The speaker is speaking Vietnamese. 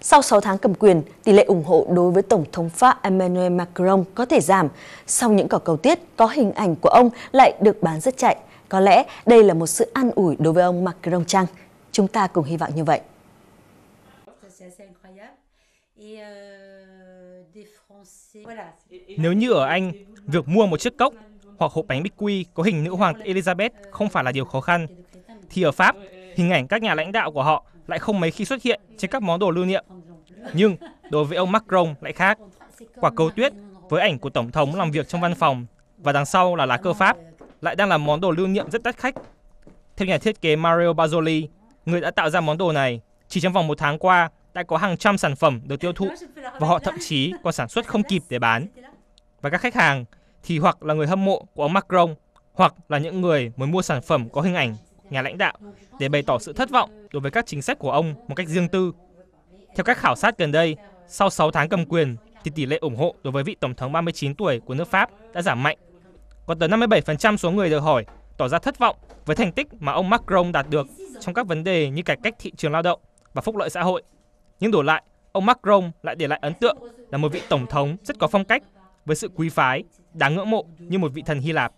Sau 6 tháng cầm quyền, tỷ lệ ủng hộ đối với Tổng thống Pháp Emmanuel Macron có thể giảm. Sau những cỏ cầu tiết, có hình ảnh của ông lại được bán rất chạy. Có lẽ đây là một sự an ủi đối với ông Macron chăng? Chúng ta cùng hy vọng như vậy. Nếu như ở Anh, việc mua một chiếc cốc hoặc hộp bánh bích quy có hình nữ hoàng Elizabeth không phải là điều khó khăn, thì ở Pháp, hình ảnh các nhà lãnh đạo của họ lại không mấy khi xuất hiện trên các món đồ lưu niệm. Nhưng đối với ông Macron lại khác. Quả cầu tuyết với ảnh của Tổng thống làm việc trong văn phòng và đằng sau là lá cơ Pháp lại đang là món đồ lưu niệm rất đắt khách. Theo nhà thiết kế Mario Bazzoli, người đã tạo ra món đồ này, chỉ trong vòng một tháng qua đã có hàng trăm sản phẩm được tiêu thụ và họ thậm chí còn sản xuất không kịp để bán. Và các khách hàng thì hoặc là người hâm mộ của ông Macron hoặc là những người muốn mua sản phẩm có hình ảnh nhà lãnh đạo để bày tỏ sự thất vọng đối với các chính sách của ông một cách riêng tư. Theo các khảo sát gần đây, sau 6 tháng cầm quyền thì tỷ lệ ủng hộ đối với vị tổng thống 39 tuổi của nước Pháp đã giảm mạnh. Còn tới 57% số người được hỏi tỏ ra thất vọng với thành tích mà ông Macron đạt được trong các vấn đề như cải cách thị trường lao động và phúc lợi xã hội. Nhưng đổ lại, ông Macron lại để lại ấn tượng là một vị tổng thống rất có phong cách với sự quý phái, đáng ngưỡng mộ như một vị thần Hy Lạp.